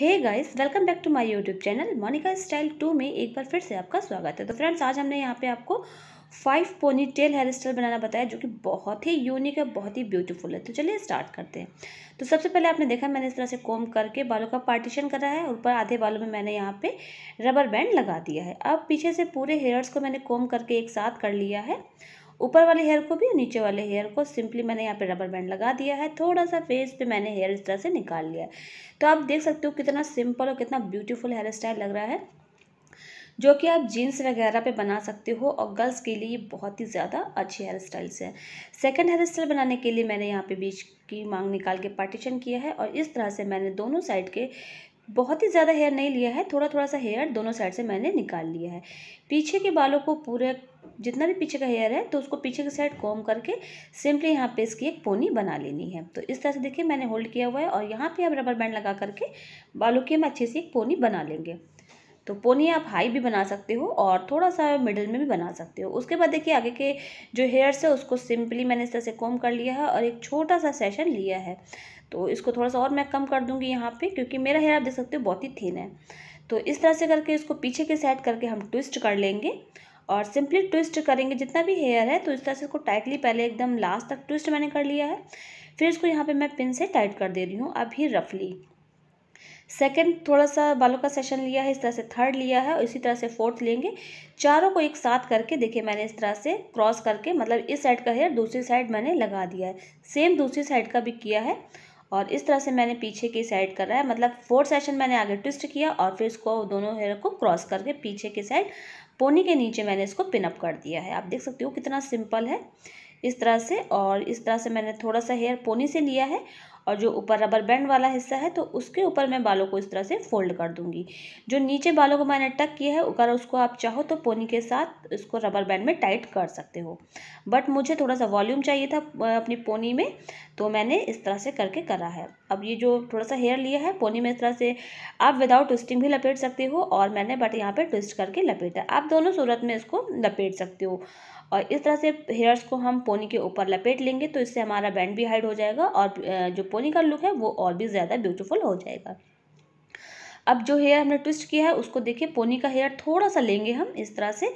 hey guys welcome back to my YouTube channel Monica style to में एक बार फिर से आपका स्वागत है तो फ्रेंड्स आज हमने यहाँ पे आपको five ponytail hairstyle बनाना बताया जो कि बहुत ही यूनिक है बहुत ही ब्यूटीफुल है तो चलिए स्टार्ट करते हैं तो सबसे पहले आपने देखा मैंने इस तरह से कोम करके बालों का पार्टीशन करा है ऊपर आधे बालों में मैंने यहाँ पे रबर बैंड लगा दिया है अब पीछे से पूरे हेयर्स को मैंने कोम करके एक साथ कर लिया है ऊपर वाले हेयर को भी और नीचे वाले हेयर को सिंपली मैंने यहाँ पे रबर बैंड लगा दिया है थोड़ा सा फेस पे मैंने हेयर इस तरह से निकाल लिया है तो आप देख सकते हो कितना सिंपल और कितना ब्यूटीफुल हेयर स्टाइल लग रहा है जो कि आप जीन्स वगैरह पे बना सकते हो और गर्ल्स के लिए बहुत ही ज़्यादा अच्छी हेयर स्टाइल्स है सेकेंड हेयर स्टाइल बनाने के लिए मैंने यहाँ पे बीच की मांग निकाल के पार्टीशन किया है और इस तरह से मैंने दोनों साइड के बहुत ही ज़्यादा हेयर नहीं लिया है थोड़ा थोड़ा सा हेयर दोनों साइड से मैंने निकाल लिया है पीछे के बालों को पूरे जितना भी पीछे का हेयर है तो उसको पीछे की साइड कॉम करके सिंपली यहाँ पे इसकी एक पोनी बना लेनी है तो इस तरह से देखिए मैंने होल्ड किया हुआ है और यहाँ पे हम रबर बैंड लगा करके बालों की हम अच्छे से एक पोनी बना लेंगे तो पोनी आप हाई भी बना सकते हो और थोड़ा सा मिडिल में भी बना सकते हो उसके बाद देखिए आगे के जो हेयर्स है उसको सिंपली मैंने इस तरह से कॉम कर लिया है और एक छोटा सा सेशन लिया है तो इसको थोड़ा सा और मैं कम कर दूँगी यहाँ पे क्योंकि मेरा हेयर आप देख सकते हो बहुत ही थीन है तो इस तरह से करके इसको पीछे के साइड करके हम ट्विस्ट कर लेंगे और सिंपली ट्विस्ट करेंगे जितना भी हेयर है तो इस तरह से इसको टाइटली पहले एकदम लास्ट तक ट्विस्ट मैंने कर लिया है फिर इसको यहाँ पे मैं पिन से टाइट कर दे रही हूँ अभी रफली सेकंड थोड़ा सा बालों का सेशन लिया है इस तरह से थर्ड लिया है और इसी तरह से फोर्थ लेंगे चारों को एक साथ करके देखिए मैंने इस तरह से क्रॉस करके मतलब इस साइड का हेयर दूसरी साइड मैंने लगा दिया है सेम दूसरी साइड का भी किया है और इस तरह से मैंने पीछे की साइड करा है मतलब फोर्थ सेशन मैंने आगे ट्विस्ट किया और फिर इसको दोनों हेयर को क्रॉस करके पीछे की साइड पोनी के नीचे मैंने इसको पिनअप कर दिया है आप देख सकते हो कितना सिंपल है इस तरह से और इस तरह से मैंने थोड़ा सा हेयर पोनी से लिया है और जो ऊपर रबर बैंड वाला हिस्सा है तो उसके ऊपर मैं बालों को इस तरह से फोल्ड कर दूंगी जो नीचे बालों को मैंने टक किया है अगर उसको आप चाहो तो पोनी के साथ इसको रबर बैंड में टाइट कर सकते हो बट मुझे थोड़ा सा वॉल्यूम चाहिए था अपनी पोनी में तो मैंने इस तरह से करके करा है अब ये जो थोड़ा सा हेयर लिया है पोनी में इस तरह से आप विदाउट ट्विस्टिंग भी लपेट सकते हो और मैंने बट यहाँ पर ट्विस्ट करके लपेटा आप दोनों सूरत में इसको लपेट सकते हो और इस तरह से हेयर्स को हम पोनी के ऊपर लपेट लेंगे तो इससे हमारा बैंड भी हाइड हो जाएगा और जो पोनी चंदोली का लुक है वो और भी ज़्यादा ब्यूटीफुल हो जाएगा अब जो हेयर हमने ट्विस्ट किया है उसको देखिए पोनी का हेयर थोड़ा सा लेंगे हम इस तरह से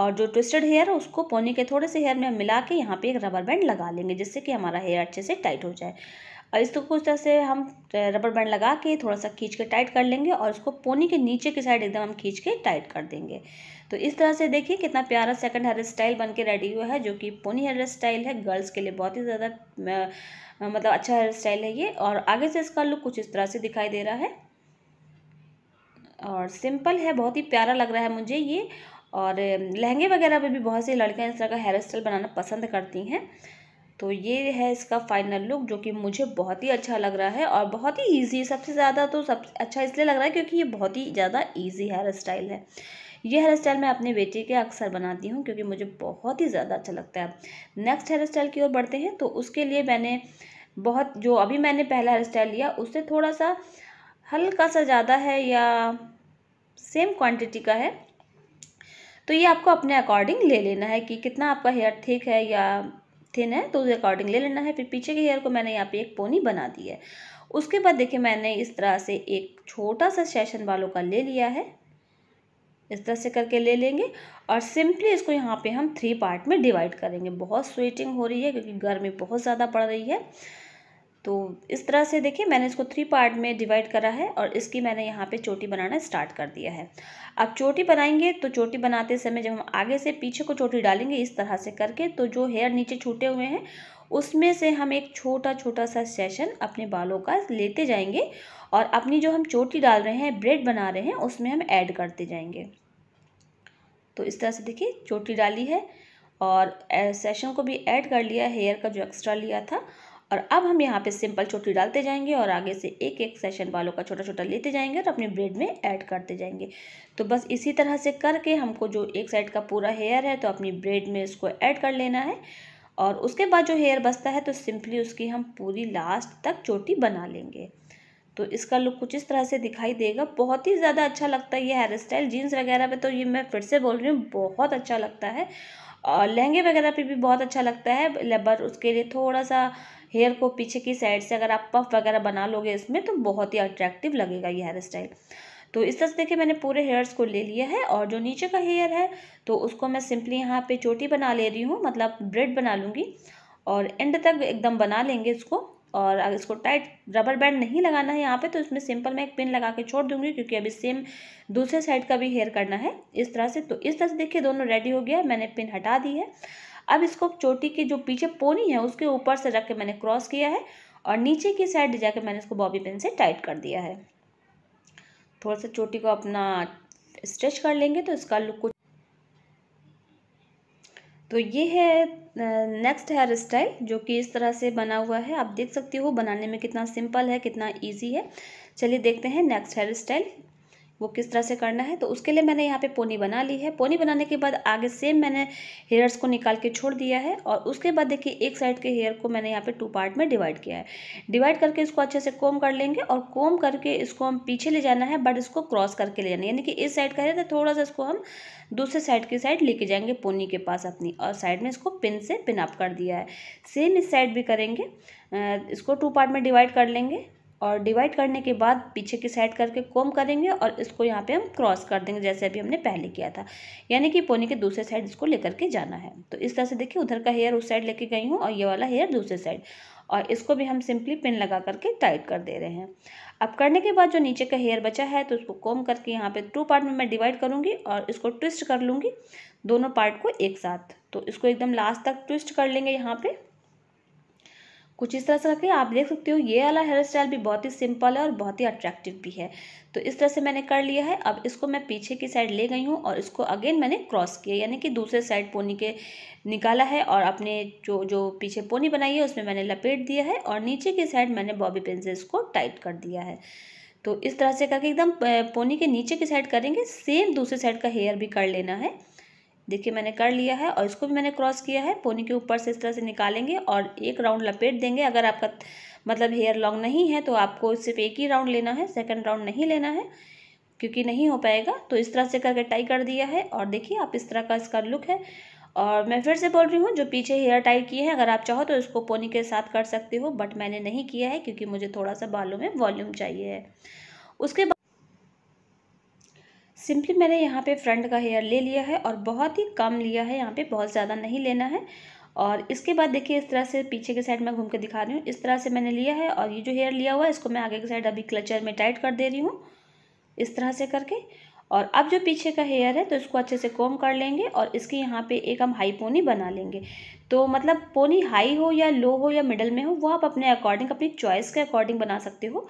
और जो ट्विस्टेड हेयर है उसको पोनी के थोड़े से हेयर में हम मिला के यहाँ पे एक रबर बैंड लगा लेंगे जिससे कि हमारा हेयर अच्छे से टाइट हो जाए और इसको कुछ तरह से हम रबर बैंड लगा के थोड़ा सा खींच के टाइट कर लेंगे और उसको पोनी के नीचे की साइड एकदम हम खींच के टाइट कर देंगे तो इस तरह से देखिए कितना प्यारा सेकंड हेयर स्टाइल बन के रेडी हुआ है जो कि पोनी हेयर स्टाइल है गर्ल्स के लिए बहुत ही ज़्यादा मतलब अच्छा हेयर स्टाइल है ये और आगे से इसका लुक कुछ इस तरह से दिखाई दे रहा है और सिंपल है बहुत ही प्यारा लग रहा है मुझे ये और लहंगे वगैरह में भी बहुत सी लड़कियाँ इस तरह का हेयर स्टाइल बनाना पसंद करती हैं तो ये है इसका फाइनल लुक जो कि मुझे बहुत ही अच्छा लग रहा है और बहुत ही ईजी सबसे ज़्यादा तो सब अच्छा इसलिए लग रहा है क्योंकि ये बहुत ही ज़्यादा ईजी हेयर स्टाइल है ये हेयर स्टाइल मैं अपने बेटे के अक्सर बनाती हूँ क्योंकि मुझे बहुत ही ज़्यादा अच्छा लगता है नेक्स्ट हेयर स्टाइल की ओर बढ़ते हैं तो उसके लिए मैंने बहुत जो अभी मैंने पहला हेयर स्टाइल लिया उससे थोड़ा सा हल्का सा ज़्यादा है या सेम क्वान्टिटी का है तो ये आपको अपने अकॉर्डिंग ले लेना है कि कितना आपका हेयर थिक है या थिन है तो उसके अकॉर्डिंग ले लेना है फिर पीछे के हेयर को मैंने यहाँ पे एक पोनी बना दी है उसके बाद देखिए मैंने इस तरह से एक छोटा सा सेशन बालों का ले लिया है इस तरह से करके ले लेंगे और सिंपली इसको यहाँ पे हम थ्री पार्ट में डिवाइड करेंगे बहुत स्वेटिंग हो रही है क्योंकि गर्मी बहुत ज़्यादा पड़ रही है तो इस तरह से देखिए मैंने इसको थ्री पार्ट में डिवाइड करा है और इसकी मैंने यहाँ पे चोटी बनाना स्टार्ट कर दिया है अब चोटी बनाएंगे तो चोटी बनाते समय जब हम आगे से पीछे को चोटी डालेंगे इस तरह से करके तो जो हेयर नीचे छूटे हुए हैं उसमें से हम एक छोटा छोटा सा सेशन अपने बालों का लेते जाएंगे और अपनी जो हम चोटी डाल रहे हैं ब्रेड बना रहे हैं उसमें हम ऐड करते जाएंगे तो इस तरह से देखिए चोटी डाली है और सेशन को भी ऐड कर लिया हेयर का जो एक्स्ट्रा लिया था और अब हम यहाँ पे सिंपल चोटी डालते जाएंगे और आगे से एक एक सेशन बालों का छोटा छोटा लेते जाएंगे और अपने ब्रेड में ऐड करते जाएंगे तो बस इसी तरह से करके हमको जो एक साइड का पूरा हेयर है तो अपनी ब्रेड में इसको ऐड कर लेना है और उसके बाद जो हेयर बचता है तो सिंपली उसकी हम पूरी लास्ट तक चोटी बना लेंगे तो इसका लुक कुछ इस तरह से दिखाई देगा बहुत ही ज़्यादा अच्छा लगता है ये हेयर स्टाइल जीन्स वगैरह पे तो ये मैं फिर से बोल रही हूँ बहुत अच्छा लगता है और लहंगे वगैरह पे भी बहुत अच्छा लगता है लेबर उसके लिए थोड़ा सा हेयर को पीछे की साइड से अगर आप पफ वगैरह बना लोगे इसमें तो बहुत ही अट्रैक्टिव लगेगा ये हेयर स्टाइल तो इस तरह से देखिए मैंने पूरे हेयर्स को ले लिया है और जो नीचे का हेयर है तो उसको मैं सिंपली यहाँ पे चोटी बना ले रही हूँ मतलब ब्रेड बना लूँगी और एंड तक एकदम बना लेंगे इसको और अगर इसको टाइट रबर बैंड नहीं लगाना है यहाँ पे तो इसमें सिंपल मैं एक पिन लगा के छोड़ दूंगी क्योंकि अभी सेम दूसरे साइड का भी हेयर करना है इस तरह से तो इस तरह से देखिए दोनों रेडी हो गया मैंने पिन हटा दी है अब इसको चोटी के जो पीछे पोनी है उसके ऊपर से रख के मैंने क्रॉस किया है और नीचे की साइड जाकर मैंने इसको बॉबी पिन से टाइट कर दिया है थोड़ा सा चोटी को अपना स्ट्रेच कर लेंगे तो इसका लुक कुछ तो ये है नेक्स्ट हेयर स्टाइल जो कि इस तरह से बना हुआ है आप देख सकती हो बनाने में कितना सिंपल है कितना ईजी है चलिए देखते हैं नेक्स्ट हेयर स्टाइल वो किस तरह से करना है तो उसके लिए मैंने यहाँ पे पोनी बना ली है पोनी बनाने के बाद आगे सेम मैंने हेयर्स को निकाल के छोड़ दिया है और उसके बाद देखिए एक साइड के हेयर को मैंने यहाँ पे टू पार्ट में डिवाइड किया है डिवाइड करके इसको अच्छे से कोम कर लेंगे और कोम करके इसको हम पीछे ले जाना है बट इसको क्रॉस करके ले जाना यानी कि इस साइड का हेयर तो थोड़ा सा इसको हम दूसरे साइड की साइड लेके जाएंगे पोनी के पास अपनी और साइड में इसको पिन से पिन अप कर दिया है सेम इस साइड भी करेंगे इसको टू पार्ट में डिवाइड कर लेंगे और डिवाइड करने के बाद पीछे की साइड करके कोम करेंगे और इसको यहाँ पे हम क्रॉस कर देंगे जैसे अभी हमने पहले किया था यानी कि पोनी के दूसरे साइड इसको लेकर के जाना है तो इस तरह से देखिए उधर का हेयर उस साइड लेके गई हूँ और ये वाला हेयर दूसरे साइड और इसको भी हम सिंपली पिन लगा करके टाइट कर दे रहे हैं अब करने के बाद जो नीचे का हेयर बचा है तो उसको कोम करके यहाँ पर टू पार्ट में मैं डिवाइड करूँगी और इसको ट्विस्ट कर लूँगी दोनों पार्ट को एक साथ तो इसको एकदम लास्ट तक ट्विस्ट कर लेंगे यहाँ पर कुछ इस तरह से रख लिया आप देख सकते हो ये वाला हेयर स्टाइल भी बहुत ही सिंपल है और बहुत ही अट्रैक्टिव भी है तो इस तरह से मैंने कर लिया है अब इसको मैं पीछे की साइड ले गई हूँ और इसको अगेन मैंने क्रॉस किया यानी कि दूसरे साइड पोनी के निकाला है और अपने जो जो पीछे पोनी बनाई है उसमें मैंने लपेट दिया है और नीचे की साइड मैंने बॉबी पेन से इसको टाइट कर दिया है तो इस तरह से करके एकदम पोनी के नीचे की साइड करेंगे सेम दूसरे साइड का हेयर भी कर लेना है देखिए मैंने कर लिया है और इसको भी मैंने क्रॉस किया है पोनी के ऊपर से इस तरह से निकालेंगे और एक राउंड लपेट देंगे अगर आपका मतलब हेयर लॉन्ग नहीं है तो आपको सिर्फ एक ही राउंड लेना है सेकेंड राउंड नहीं लेना है क्योंकि नहीं हो पाएगा तो इस तरह से करके टाई कर दिया है और देखिए आप इस तरह का इसका लुक है और मैं फिर से बोल रही हूँ जो पीछे हेयर टाई किए हैं अगर आप चाहो तो इसको पोनी के साथ कर सकते हो बट मैंने नहीं किया है क्योंकि मुझे थोड़ा सा बालों में वॉल्यूम चाहिए है उसके बाद सिंपली मैंने यहाँ पे फ्रंट का हेयर ले लिया है और बहुत ही कम लिया है यहाँ पे बहुत ज़्यादा नहीं लेना है और इसके बाद देखिए इस तरह से पीछे के साइड मैं घूम के दिखा रही हूँ इस तरह से मैंने लिया है और ये जो हेयर लिया हुआ है इसको मैं आगे की साइड अभी क्लचर में टाइट कर दे रही हूँ इस तरह से करके और अब जो पीछे का हेयर है तो इसको अच्छे से कोम कर लेंगे और इसकी यहाँ पे एक हम हाई पोनी बना लेंगे तो मतलब पोनी हाई हो या लो हो या मिडल में हो वो आप अपने अकॉर्डिंग अपनी चॉइस के अकॉर्डिंग बना सकते हो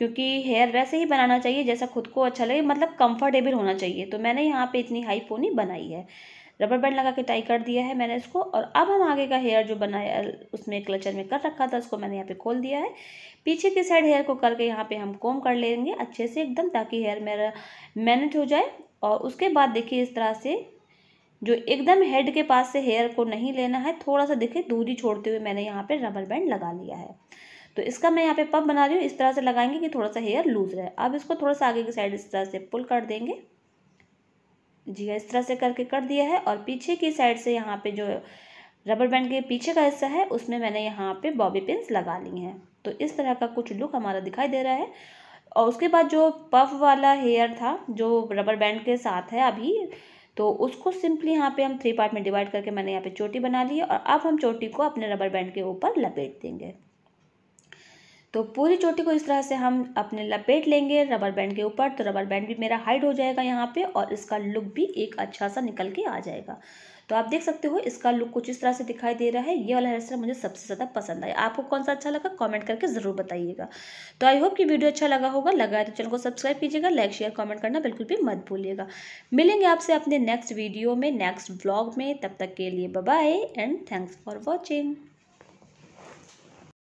क्योंकि हेयर वैसे ही बनाना चाहिए जैसा खुद को अच्छा लगे मतलब कंफर्टेबल होना चाहिए तो मैंने यहाँ पे इतनी हाई पोनी बनाई है रबर बैंड लगा के टाई कर दिया है मैंने इसको और अब हम आगे का हेयर जो बनाया उसमें क्लचर में कर रखा था उसको मैंने यहाँ पे खोल दिया है पीछे की साइड हेयर को करके यहाँ पे हम कोम कर लेंगे अच्छे से एकदम ताकि हेयर मेरा मैनेज हो जाए और उसके बाद देखिए इस तरह से जो एकदम हेड के पास से हेयर को नहीं लेना है थोड़ा सा देखिए दूरी छोड़ते हुए मैंने यहाँ पर रबर बैंड लगा लिया है तो इसका मैं यहाँ पे पप बना रही हूँ इस तरह से लगाएंगे कि थोड़ा सा हेयर लूज रहे अब इसको थोड़ा सा आगे की साइड इस तरह से पुल कर देंगे जी हाँ इस तरह से करके कर दिया है और पीछे की साइड से यहाँ पे जो रबर बैंड के पीछे का हिस्सा है उसमें मैंने यहाँ पे बॉबी पिंस लगा ली हैं तो इस तरह का कुछ लुक हमारा दिखाई दे रहा है और उसके बाद जो पफ वाला हेयर था जो रबर बैंड के साथ है अभी तो उसको सिंपली यहाँ पे हम थ्री पार्ट में डिवाइड करके मैंने यहाँ पे चोटी बना ली है और अब हम चोटी को अपने रबर बैंड के ऊपर लपेट देंगे तो पूरी चोटी को इस तरह से हम अपने लपेट लेंगे रबर बैंड के ऊपर तो रबर बैंड भी मेरा हाइड हो जाएगा यहाँ पे और इसका लुक भी एक अच्छा सा निकल के आ जाएगा तो आप देख सकते हो इसका लुक कुछ इस तरह से दिखाई दे रहा है ये वाला हेयर स्टाइल मुझे सबसे ज़्यादा पसंद आया आपको कौन सा अच्छा लगा कमेंट करके ज़रूर बताइएगा तो आई होप कि वीडियो अच्छा लगा होगा लगा है तो चैनल को सब्सक्राइब कीजिएगा लाइक शेयर कमेंट करना बिल्कुल भी मत भूलिएगा मिलेंगे आपसे अपने नेक्स्ट वीडियो में नेक्स्ट ब्लॉग में तब तक के लिए bye and thanks for watching